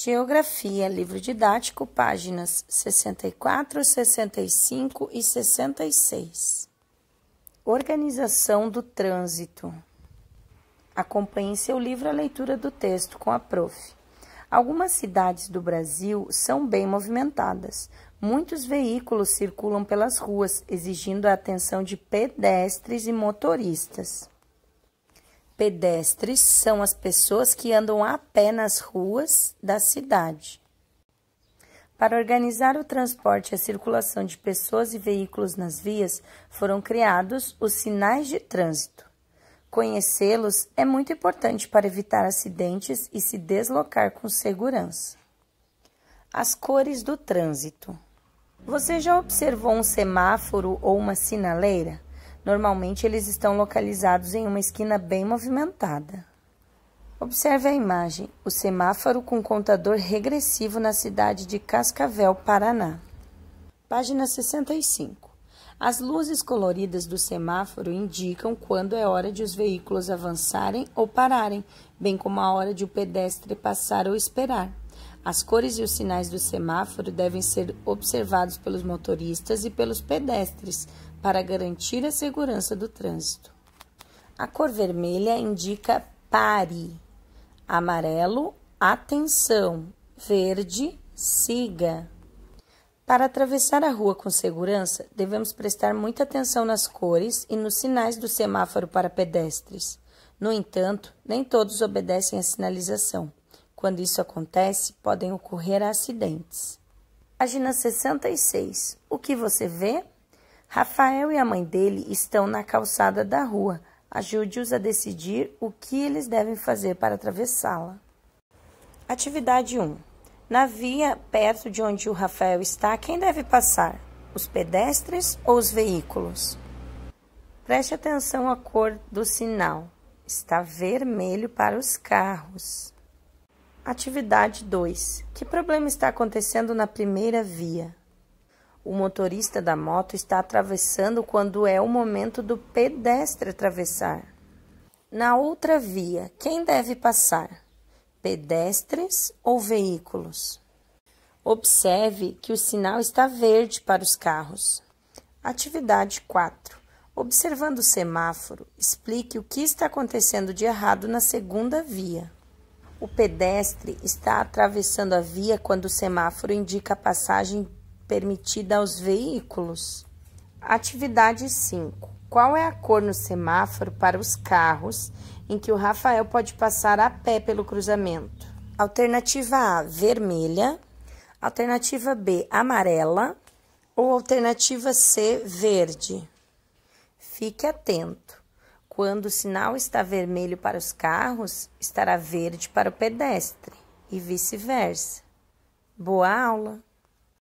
Geografia, livro didático, páginas 64, 65 e 66. Organização do trânsito. Acompanhe seu livro a leitura do texto com a prof. Algumas cidades do Brasil são bem movimentadas. Muitos veículos circulam pelas ruas, exigindo a atenção de pedestres e motoristas. Pedestres são as pessoas que andam a pé nas ruas da cidade. Para organizar o transporte e a circulação de pessoas e veículos nas vias, foram criados os sinais de trânsito. Conhecê-los é muito importante para evitar acidentes e se deslocar com segurança. As cores do trânsito. Você já observou um semáforo ou uma sinaleira? Normalmente eles estão localizados em uma esquina bem movimentada. Observe a imagem: o semáforo com contador regressivo na cidade de Cascavel, Paraná. Página 65. As luzes coloridas do semáforo indicam quando é hora de os veículos avançarem ou pararem, bem como a hora de o pedestre passar ou esperar. As cores e os sinais do semáforo devem ser observados pelos motoristas e pelos pedestres para garantir a segurança do trânsito. A cor vermelha indica pare, amarelo, atenção, verde, siga. Para atravessar a rua com segurança, devemos prestar muita atenção nas cores e nos sinais do semáforo para pedestres. No entanto, nem todos obedecem à sinalização. Quando isso acontece, podem ocorrer acidentes. Página 66. O que você vê? Rafael e a mãe dele estão na calçada da rua. Ajude-os a decidir o que eles devem fazer para atravessá-la. Atividade 1. Na via perto de onde o Rafael está, quem deve passar? Os pedestres ou os veículos? Preste atenção à cor do sinal. Está vermelho para os carros. Atividade 2. Que problema está acontecendo na primeira via? O motorista da moto está atravessando quando é o momento do pedestre atravessar. Na outra via, quem deve passar? Pedestres ou veículos? Observe que o sinal está verde para os carros. Atividade 4. Observando o semáforo, explique o que está acontecendo de errado na segunda via. O pedestre está atravessando a via quando o semáforo indica a passagem permitida aos veículos. Atividade 5. Qual é a cor no semáforo para os carros em que o Rafael pode passar a pé pelo cruzamento? Alternativa A, vermelha. Alternativa B, amarela. Ou alternativa C, verde. Fique atento. Quando o sinal está vermelho para os carros, estará verde para o pedestre e vice-versa. Boa aula!